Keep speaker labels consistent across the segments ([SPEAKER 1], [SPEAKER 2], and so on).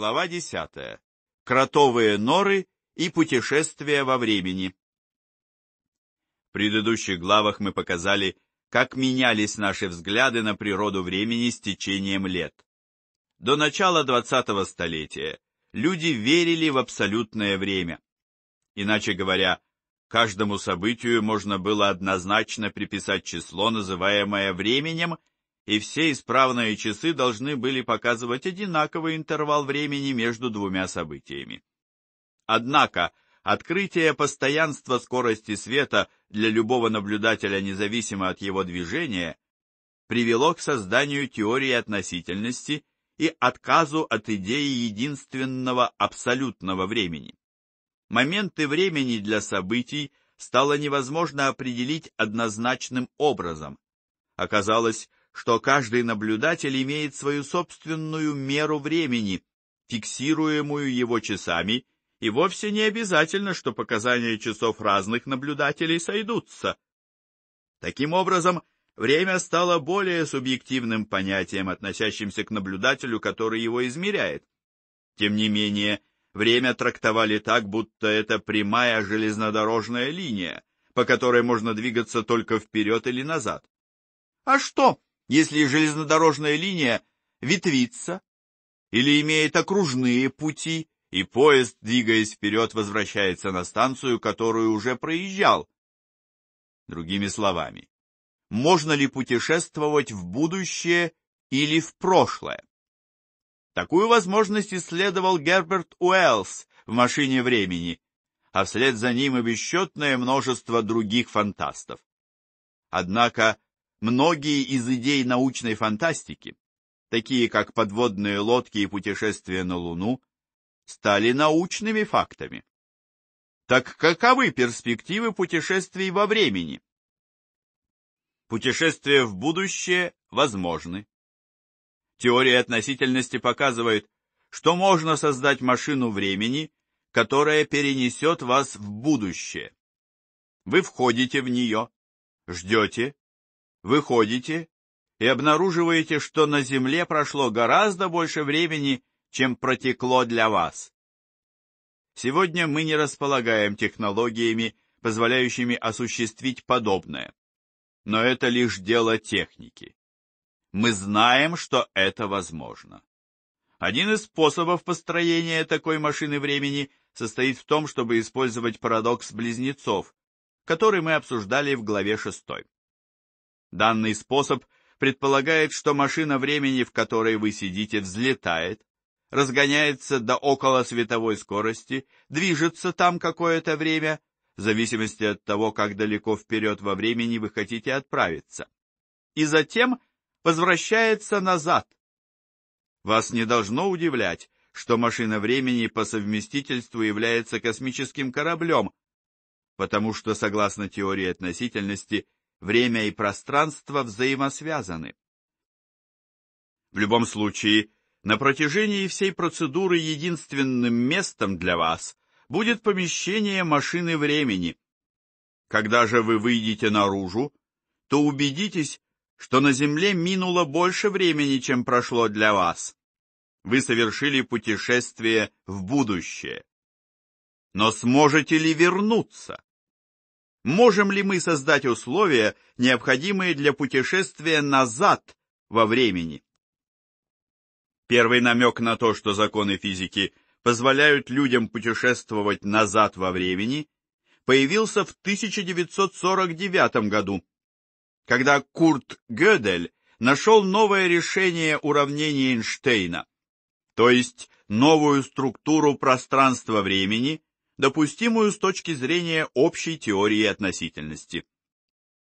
[SPEAKER 1] Глава 10. Кротовые норы и путешествия во времени. В предыдущих главах мы показали, как менялись наши взгляды на природу времени с течением лет. До начала 20-го столетия люди верили в абсолютное время. Иначе говоря, каждому событию можно было однозначно приписать число, называемое временем, и все исправные часы должны были показывать одинаковый интервал времени между двумя событиями. Однако, открытие постоянства скорости света для любого наблюдателя независимо от его движения привело к созданию теории относительности и отказу от идеи единственного абсолютного времени. Моменты времени для событий стало невозможно определить однозначным образом. Оказалось, что каждый наблюдатель имеет свою собственную меру времени, фиксируемую его часами, и вовсе не обязательно, что показания часов разных наблюдателей сойдутся. Таким образом, время стало более субъективным понятием, относящимся к наблюдателю, который его измеряет. Тем не менее, время трактовали так, будто это прямая железнодорожная линия, по которой можно двигаться только вперед или назад. А что, если железнодорожная линия ветвится или имеет окружные пути, и поезд, двигаясь вперед, возвращается на станцию, которую уже проезжал. Другими словами, можно ли путешествовать в будущее или в прошлое? Такую возможность исследовал Герберт Уэллс в «Машине времени», а вслед за ним и бесчетное множество других фантастов. Однако Многие из идей научной фантастики, такие как подводные лодки и путешествия на Луну, стали научными фактами. Так каковы перспективы путешествий во времени? Путешествия в будущее возможны. Теория относительности показывает, что можно создать машину времени, которая перенесет вас в будущее. Вы входите в нее, ждете, выходите и обнаруживаете, что на Земле прошло гораздо больше времени, чем протекло для вас. Сегодня мы не располагаем технологиями, позволяющими осуществить подобное. Но это лишь дело техники. Мы знаем, что это возможно. Один из способов построения такой машины времени состоит в том, чтобы использовать парадокс близнецов, который мы обсуждали в главе шестой. Данный способ предполагает, что машина времени, в которой вы сидите, взлетает, разгоняется до около световой скорости, движется там какое-то время, в зависимости от того, как далеко вперед во времени вы хотите отправиться, и затем возвращается назад. Вас не должно удивлять, что машина времени по совместительству является космическим кораблем, потому что, согласно теории относительности, время и пространство взаимосвязаны. В любом случае, на протяжении всей процедуры единственным местом для вас будет помещение машины времени. Когда же вы выйдете наружу, то убедитесь, что на Земле минуло больше времени, чем прошло для вас. Вы совершили путешествие в будущее. Но сможете ли вернуться? Можем ли мы создать условия, необходимые для путешествия назад во времени? Первый намек на то, что законы физики позволяют людям путешествовать назад во времени, появился в 1949 году, когда Курт Гёдель нашел новое решение уравнения Эйнштейна, то есть новую структуру пространства-времени, допустимую с точки зрения общей теории относительности.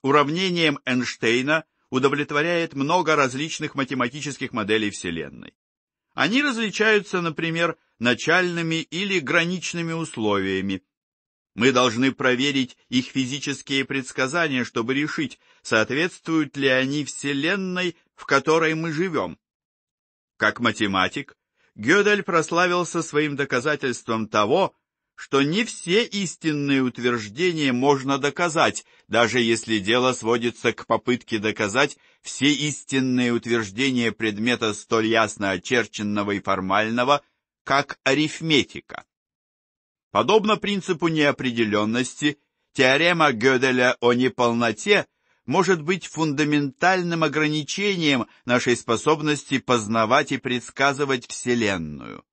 [SPEAKER 1] Уравнением Эйнштейна удовлетворяет много различных математических моделей Вселенной. Они различаются, например, начальными или граничными условиями. Мы должны проверить их физические предсказания, чтобы решить, соответствуют ли они Вселенной, в которой мы живем. Как математик, Гёдель прославился своим доказательством того, что не все истинные утверждения можно доказать, даже если дело сводится к попытке доказать все истинные утверждения предмета столь ясно очерченного и формального, как арифметика. Подобно принципу неопределенности, теорема Гёделя о неполноте может быть фундаментальным ограничением нашей способности познавать и предсказывать Вселенную.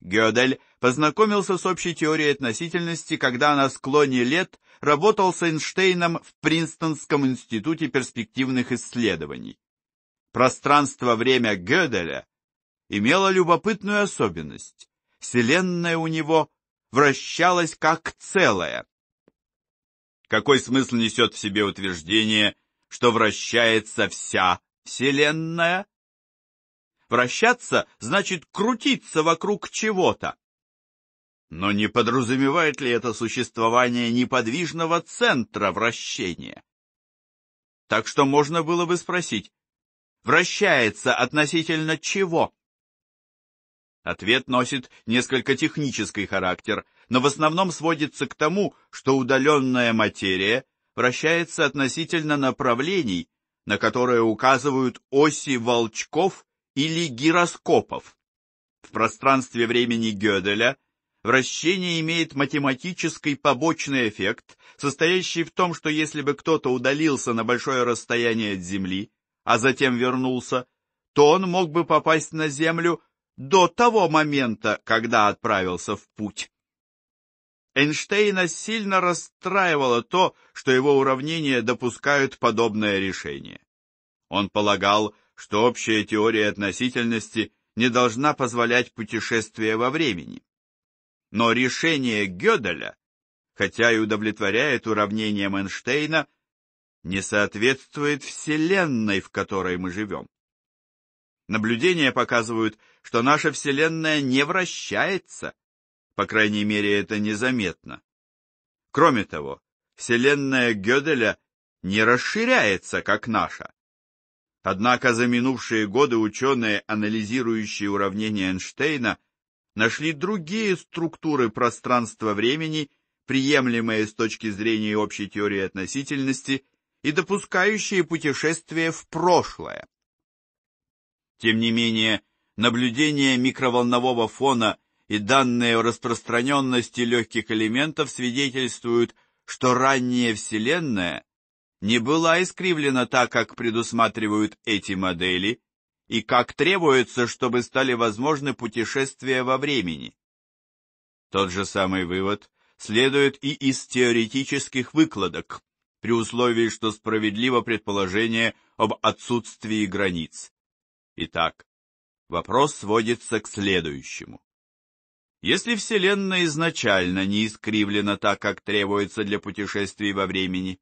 [SPEAKER 1] Гёдель познакомился с общей теорией относительности, когда на склоне лет работал с Эйнштейном в Принстонском институте перспективных исследований. Пространство-время Гёделя имело любопытную особенность. Вселенная у него вращалась как целое. Какой смысл несет в себе утверждение, что вращается вся Вселенная? Вращаться значит крутиться вокруг чего-то. Но не подразумевает ли это существование неподвижного центра вращения? Так что можно было бы спросить, вращается относительно чего? Ответ носит несколько технический характер, но в основном сводится к тому, что удаленная материя вращается относительно направлений, на которые указывают оси волчков или гироскопов. В пространстве времени Гёделя вращение имеет математический побочный эффект, состоящий в том, что если бы кто-то удалился на большое расстояние от Земли, а затем вернулся, то он мог бы попасть на Землю до того момента, когда отправился в путь. Эйнштейна сильно расстраивало то, что его уравнения допускают подобное решение. Он полагал, что общая теория относительности не должна позволять путешествия во времени. Но решение Гёделя, хотя и удовлетворяет уравнениям Эйнштейна, не соответствует Вселенной, в которой мы живем. Наблюдения показывают, что наша Вселенная не вращается, по крайней мере, это незаметно. Кроме того, Вселенная Гёделя не расширяется, как наша. Однако за минувшие годы ученые, анализирующие уравнения Эйнштейна, нашли другие структуры пространства-времени, приемлемые с точки зрения общей теории относительности и допускающие путешествие в прошлое. Тем не менее, наблюдение микроволнового фона и данные о распространенности легких элементов свидетельствуют, что ранняя Вселенная не была искривлена так, как предусматривают эти модели, и как требуется, чтобы стали возможны путешествия во времени. Тот же самый вывод следует и из теоретических выкладок, при условии, что справедливо предположение об отсутствии границ. Итак, вопрос сводится к следующему. Если Вселенная изначально не искривлена так, как требуется для путешествий во времени,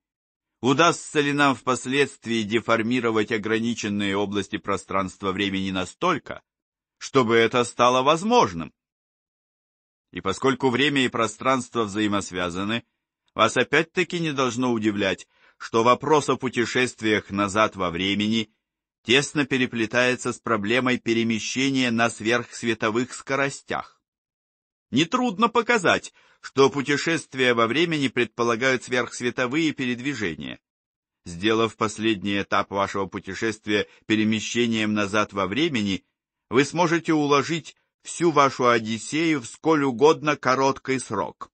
[SPEAKER 1] Удастся ли нам впоследствии деформировать ограниченные области пространства-времени настолько, чтобы это стало возможным? И поскольку время и пространство взаимосвязаны, вас опять-таки не должно удивлять, что вопрос о путешествиях назад во времени тесно переплетается с проблемой перемещения на сверхсветовых скоростях. Нетрудно показать, что путешествия во времени предполагают сверхсветовые передвижения. Сделав последний этап вашего путешествия перемещением назад во времени, вы сможете уложить всю вашу Одиссею в сколь угодно короткий срок.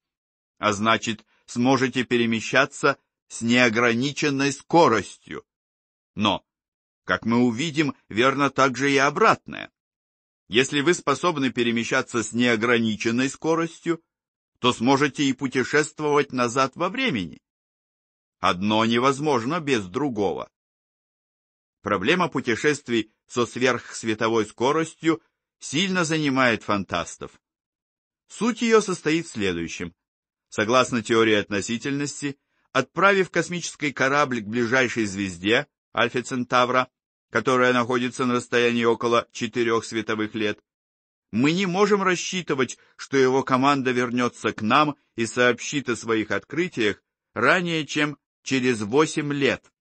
[SPEAKER 1] А значит, сможете перемещаться с неограниченной скоростью. Но, как мы увидим, верно также и обратное. Если вы способны перемещаться с неограниченной скоростью, то сможете и путешествовать назад во времени. Одно невозможно без другого. Проблема путешествий со сверхсветовой скоростью сильно занимает фантастов. Суть ее состоит в следующем. Согласно теории относительности, отправив космический корабль к ближайшей звезде, Альфа Центавра, которая находится на расстоянии около четырех световых лет, мы не можем рассчитывать, что его команда вернется к нам и сообщит о своих открытиях ранее, чем через восемь лет.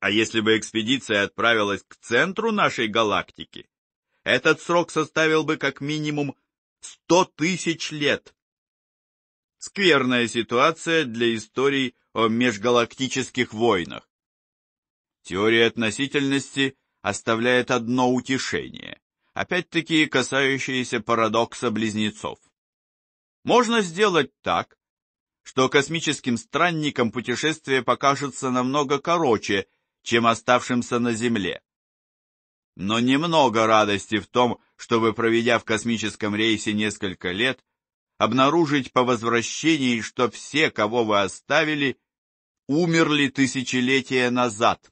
[SPEAKER 1] А если бы экспедиция отправилась к центру нашей галактики, этот срок составил бы как минимум сто тысяч лет. Скверная ситуация для историй о межгалактических войнах. Теория относительности оставляет одно утешение, опять-таки касающееся парадокса близнецов. Можно сделать так, что космическим странникам путешествие покажется намного короче, чем оставшимся на Земле. Но немного радости в том, чтобы, проведя в космическом рейсе несколько лет, обнаружить по возвращении, что все, кого вы оставили, умерли тысячелетия назад.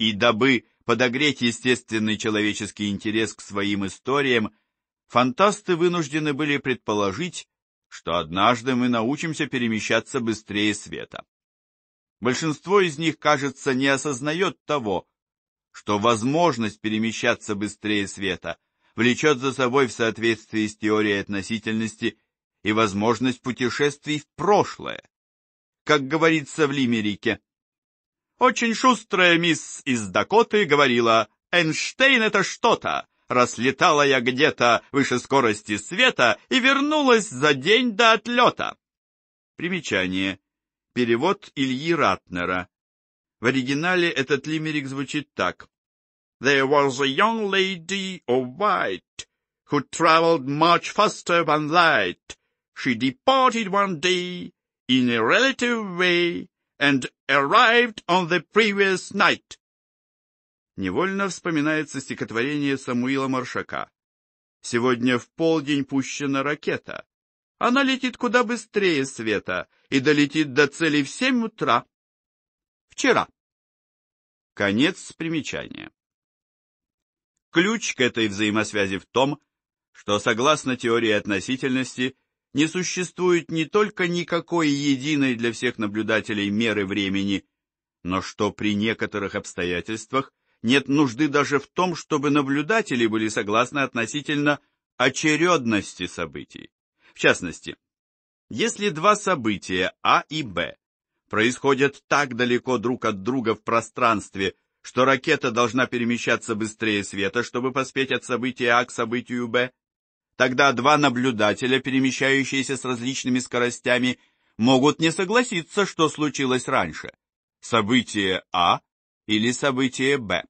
[SPEAKER 1] И дабы подогреть естественный человеческий интерес к своим историям, фантасты вынуждены были предположить, что однажды мы научимся перемещаться быстрее света. Большинство из них, кажется, не осознает того, что возможность перемещаться быстрее света влечет за собой в соответствии с теорией относительности и возможность путешествий в прошлое. Как говорится в Лимерике, очень шустрая мисс из Дакоты говорила «Эйнштейн — это что-то!» Раслетала я где-то выше скорости света и вернулась за день до отлета. Примечание. Перевод Ильи Ратнера. В оригинале этот лимерик звучит так. There was a young lady of white who traveled much faster than light. She departed one day in a relative way and arrived on the previous night. Невольно вспоминается стихотворение Самуила Маршака. Сегодня в полдень пущена ракета. Она летит куда быстрее света и долетит до цели в семь утра. Вчера. Конец примечания. Ключ к этой взаимосвязи в том, что, согласно теории относительности, не существует не только никакой единой для всех наблюдателей меры времени, но что при некоторых обстоятельствах нет нужды даже в том, чтобы наблюдатели были согласны относительно очередности событий. В частности, если два события А и Б происходят так далеко друг от друга в пространстве, что ракета должна перемещаться быстрее света, чтобы поспеть от события А к событию Б, Тогда два наблюдателя, перемещающиеся с различными скоростями, могут не согласиться, что случилось раньше. Событие А или событие Б.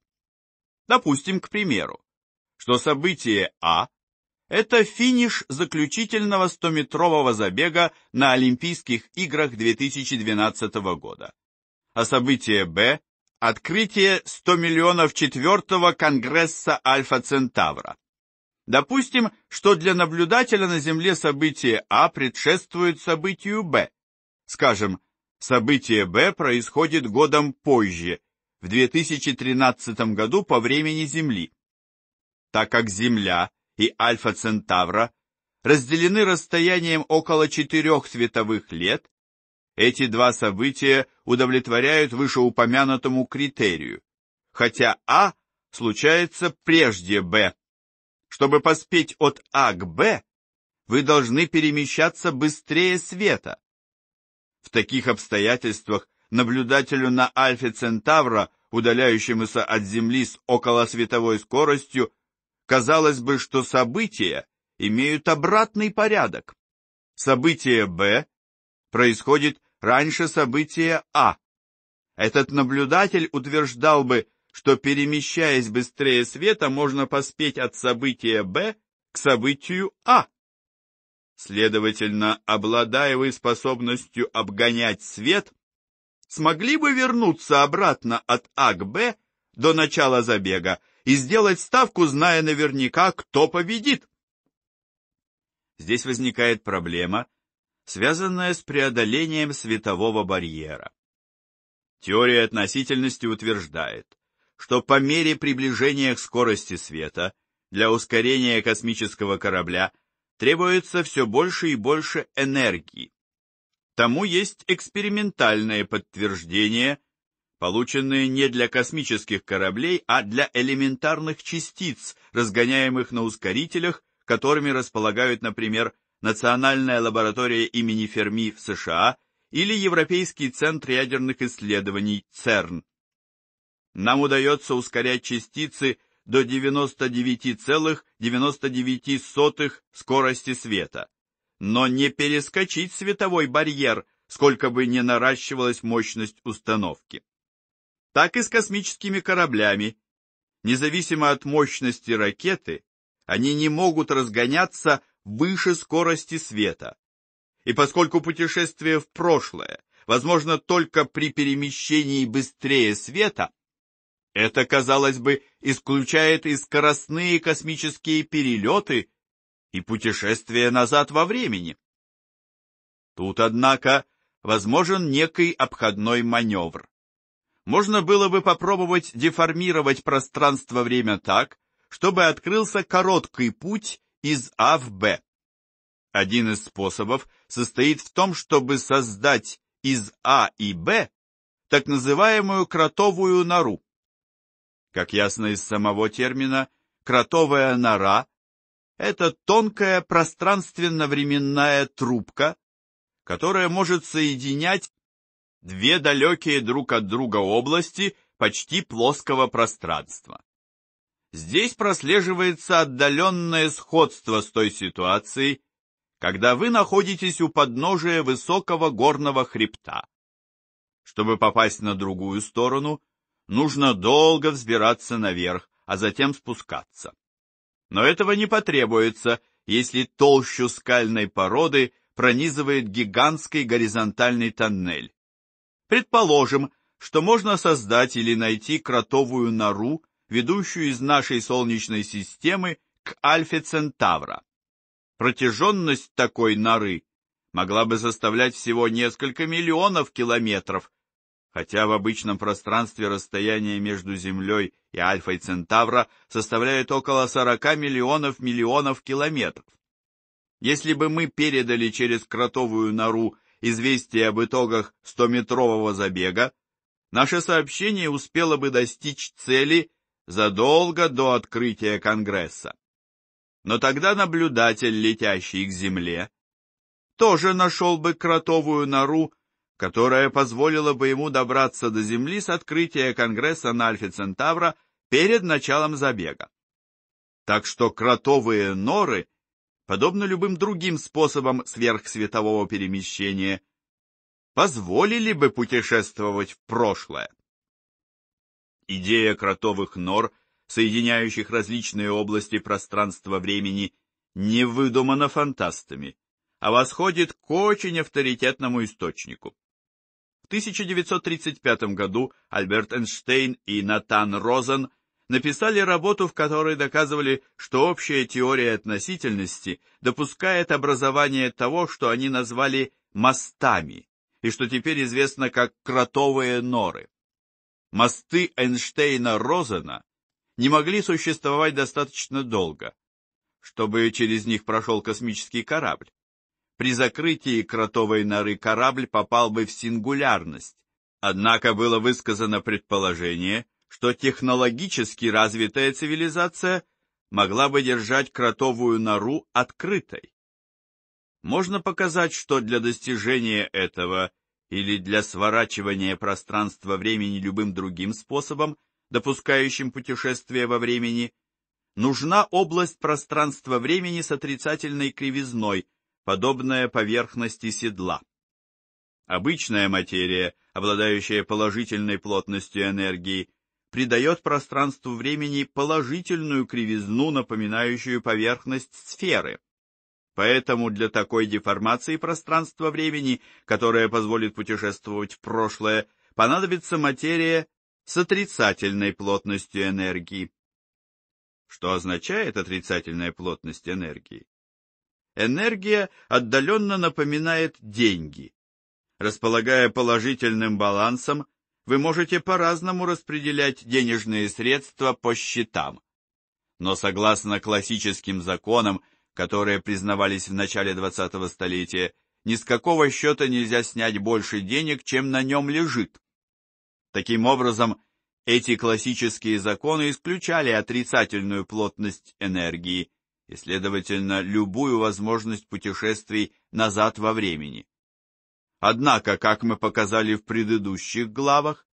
[SPEAKER 1] Допустим, к примеру, что событие А – это финиш заключительного 100-метрового забега на Олимпийских играх 2012 года, а событие Б – открытие 100 миллионов четвертого Конгресса Альфа-Центавра. Допустим, что для наблюдателя на Земле событие А предшествует событию Б. Скажем, событие Б происходит годом позже, в 2013 году по времени Земли. Так как Земля и Альфа Центавра разделены расстоянием около четырех световых лет, эти два события удовлетворяют вышеупомянутому критерию, хотя А случается прежде Б чтобы поспеть от А к Б, вы должны перемещаться быстрее света. В таких обстоятельствах наблюдателю на Альфе Центавра, удаляющемуся от Земли с околосветовой скоростью, казалось бы, что события имеют обратный порядок. Событие Б происходит раньше события А. Этот наблюдатель утверждал бы, что перемещаясь быстрее света, можно поспеть от события Б к событию А. Следовательно, обладая вы способностью обгонять свет, смогли бы вернуться обратно от А к Б до начала забега и сделать ставку, зная наверняка, кто победит. Здесь возникает проблема, связанная с преодолением светового барьера. Теория относительности утверждает, что по мере приближения к скорости света для ускорения космического корабля требуется все больше и больше энергии. Тому есть экспериментальное подтверждение, полученные не для космических кораблей, а для элементарных частиц, разгоняемых на ускорителях, которыми располагают, например, Национальная лаборатория имени Ферми в США или Европейский центр ядерных исследований ЦЕРН нам удается ускорять частицы до 99,99 ,99 скорости света, но не перескочить световой барьер, сколько бы ни наращивалась мощность установки. Так и с космическими кораблями. Независимо от мощности ракеты, они не могут разгоняться выше скорости света. И поскольку путешествие в прошлое возможно только при перемещении быстрее света, это, казалось бы, исключает и скоростные космические перелеты, и путешествия назад во времени. Тут, однако, возможен некий обходной маневр. Можно было бы попробовать деформировать пространство-время так, чтобы открылся короткий путь из А в Б. Один из способов состоит в том, чтобы создать из А и Б так называемую кротовую нору. Как ясно из самого термина, кротовая нора – это тонкая пространственно-временная трубка, которая может соединять две далекие друг от друга области почти плоского пространства. Здесь прослеживается отдаленное сходство с той ситуацией, когда вы находитесь у подножия высокого горного хребта. Чтобы попасть на другую сторону, нужно долго взбираться наверх, а затем спускаться. Но этого не потребуется, если толщу скальной породы пронизывает гигантский горизонтальный тоннель. Предположим, что можно создать или найти кротовую нору, ведущую из нашей Солнечной системы к Альфе Центавра. Протяженность такой норы могла бы составлять всего несколько миллионов километров, хотя в обычном пространстве расстояние между Землей и Альфой Центавра составляет около 40 миллионов миллионов километров. Если бы мы передали через кротовую нору известие об итогах 100-метрового забега, наше сообщение успело бы достичь цели задолго до открытия Конгресса. Но тогда наблюдатель, летящий к Земле, тоже нашел бы кротовую нору которое позволило бы ему добраться до Земли с открытия Конгресса на Альфе Центавра перед началом забега. Так что кротовые норы, подобно любым другим способам сверхсветового перемещения, позволили бы путешествовать в прошлое. Идея кротовых нор, соединяющих различные области пространства-времени, не выдумана фантастами, а восходит к очень авторитетному источнику. 1935 году Альберт Эйнштейн и Натан Розен написали работу, в которой доказывали, что общая теория относительности допускает образование того, что они назвали мостами, и что теперь известно как кротовые норы. Мосты Эйнштейна-Розена не могли существовать достаточно долго, чтобы через них прошел космический корабль. При закрытии кротовой норы корабль попал бы в сингулярность. Однако было высказано предположение, что технологически развитая цивилизация могла бы держать кротовую нору открытой. Можно показать, что для достижения этого или для сворачивания пространства-времени любым другим способом, допускающим путешествие во времени, нужна область пространства-времени с отрицательной кривизной – подобная поверхности седла. Обычная материя, обладающая положительной плотностью энергии, придает пространству времени положительную кривизну, напоминающую поверхность сферы. Поэтому для такой деформации пространства-времени, которая позволит путешествовать в прошлое, понадобится материя с отрицательной плотностью энергии. Что означает отрицательная плотность энергии? Энергия отдаленно напоминает деньги. Располагая положительным балансом, вы можете по-разному распределять денежные средства по счетам. Но согласно классическим законам, которые признавались в начале 20-го столетия, ни с какого счета нельзя снять больше денег, чем на нем лежит. Таким образом, эти классические законы исключали отрицательную плотность энергии, и, следовательно, любую возможность путешествий назад во времени. Однако, как мы показали в предыдущих главах,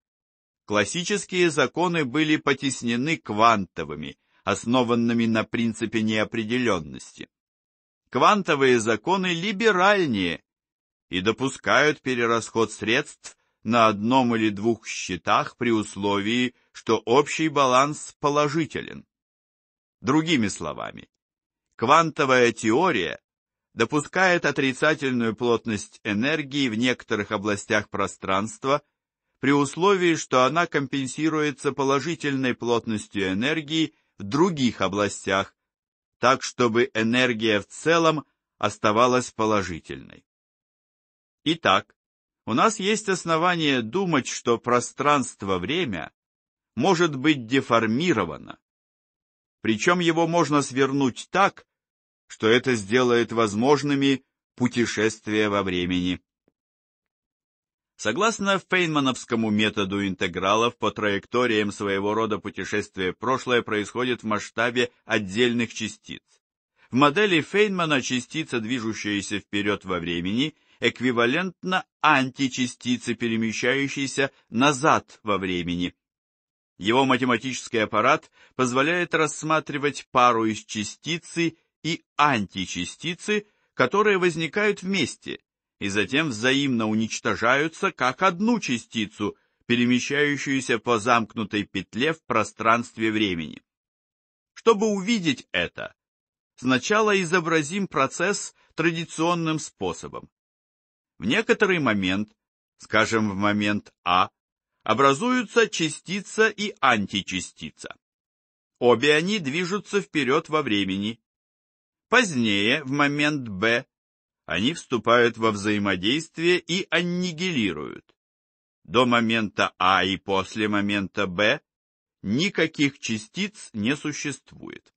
[SPEAKER 1] классические законы были потеснены квантовыми, основанными на принципе неопределенности. Квантовые законы либеральнее и допускают перерасход средств на одном или двух счетах при условии, что общий баланс положителен. Другими словами, Квантовая теория допускает отрицательную плотность энергии в некоторых областях пространства при условии, что она компенсируется положительной плотностью энергии в других областях, так чтобы энергия в целом оставалась положительной. Итак, у нас есть основания думать, что пространство-время может быть деформировано. Причем его можно свернуть так, что это сделает возможными путешествия во времени. Согласно фейнмановскому методу интегралов, по траекториям своего рода путешествия прошлое происходит в масштабе отдельных частиц. В модели Фейнмана частица, движущаяся вперед во времени, эквивалентна античастице, перемещающейся назад во времени. Его математический аппарат позволяет рассматривать пару из частицы и античастицы, которые возникают вместе и затем взаимно уничтожаются как одну частицу, перемещающуюся по замкнутой петле в пространстве времени. Чтобы увидеть это, сначала изобразим процесс традиционным способом. В некоторый момент, скажем в момент А, образуются частица и античастица. Обе они движутся вперед во времени, Позднее, в момент Б, они вступают во взаимодействие и аннигилируют. До момента А и после момента Б никаких частиц не существует.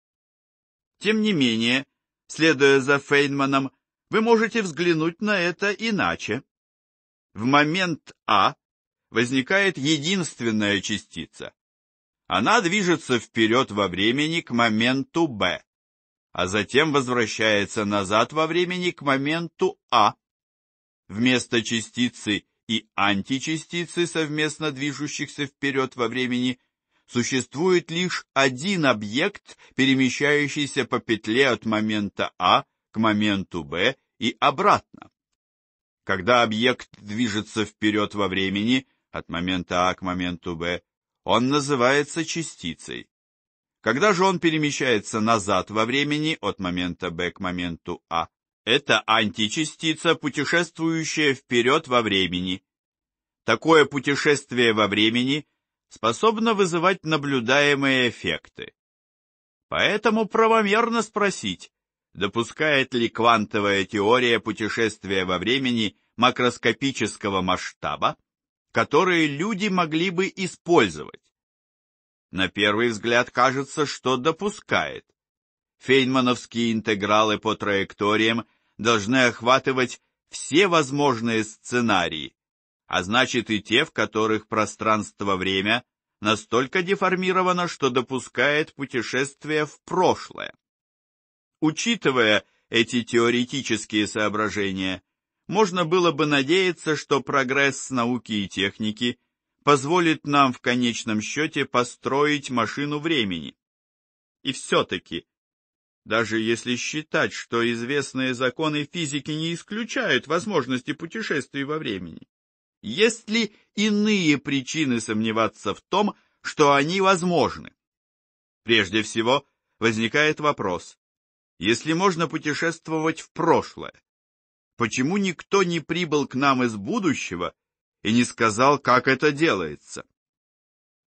[SPEAKER 1] Тем не менее, следуя за Фейнманом, вы можете взглянуть на это иначе. В момент А возникает единственная частица. Она движется вперед во времени к моменту Б а затем возвращается назад во времени к моменту А. Вместо частицы и античастицы, совместно движущихся вперед во времени, существует лишь один объект, перемещающийся по петле от момента А к моменту Б и обратно. Когда объект движется вперед во времени, от момента А к моменту Б, он называется частицей. Когда же он перемещается назад во времени от момента Б к моменту А? Это античастица, путешествующая вперед во времени. Такое путешествие во времени способно вызывать наблюдаемые эффекты. Поэтому правомерно спросить, допускает ли квантовая теория путешествия во времени макроскопического масштаба, которые люди могли бы использовать на первый взгляд кажется, что допускает. Фейнмановские интегралы по траекториям должны охватывать все возможные сценарии, а значит и те, в которых пространство-время настолько деформировано, что допускает путешествие в прошлое. Учитывая эти теоретические соображения, можно было бы надеяться, что прогресс науки и техники – позволит нам в конечном счете построить машину времени. И все-таки, даже если считать, что известные законы физики не исключают возможности путешествий во времени, есть ли иные причины сомневаться в том, что они возможны? Прежде всего, возникает вопрос, если можно путешествовать в прошлое, почему никто не прибыл к нам из будущего и не сказал, как это делается.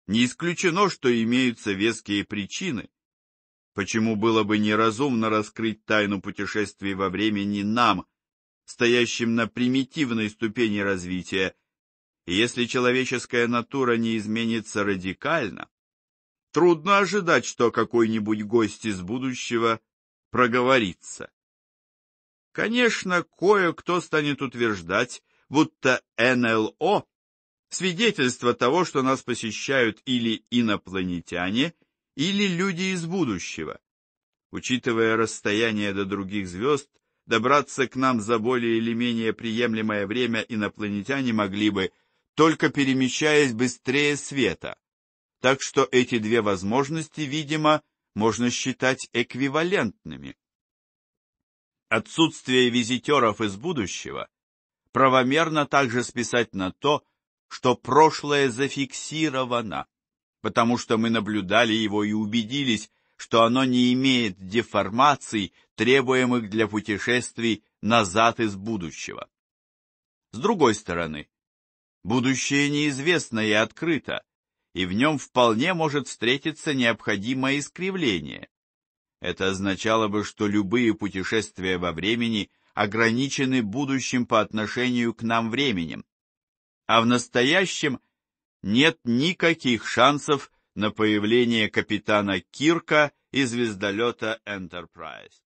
[SPEAKER 1] Не исключено, что имеются веские причины, почему было бы неразумно раскрыть тайну путешествий во времени нам, стоящим на примитивной ступени развития, и если человеческая натура не изменится радикально, трудно ожидать, что какой-нибудь гость из будущего проговорится. Конечно, кое-кто станет утверждать, будто НЛО – свидетельство того, что нас посещают или инопланетяне, или люди из будущего. Учитывая расстояние до других звезд, добраться к нам за более или менее приемлемое время инопланетяне могли бы, только перемещаясь быстрее света. Так что эти две возможности, видимо, можно считать эквивалентными. Отсутствие визитеров из будущего правомерно также списать на то, что прошлое зафиксировано, потому что мы наблюдали его и убедились, что оно не имеет деформаций, требуемых для путешествий назад из будущего. С другой стороны, будущее неизвестно и открыто, и в нем вполне может встретиться необходимое искривление. Это означало бы, что любые путешествия во времени ограничены будущим по отношению к нам временем, а в настоящем нет никаких шансов на появление капитана Кирка и звездолета Enterprise.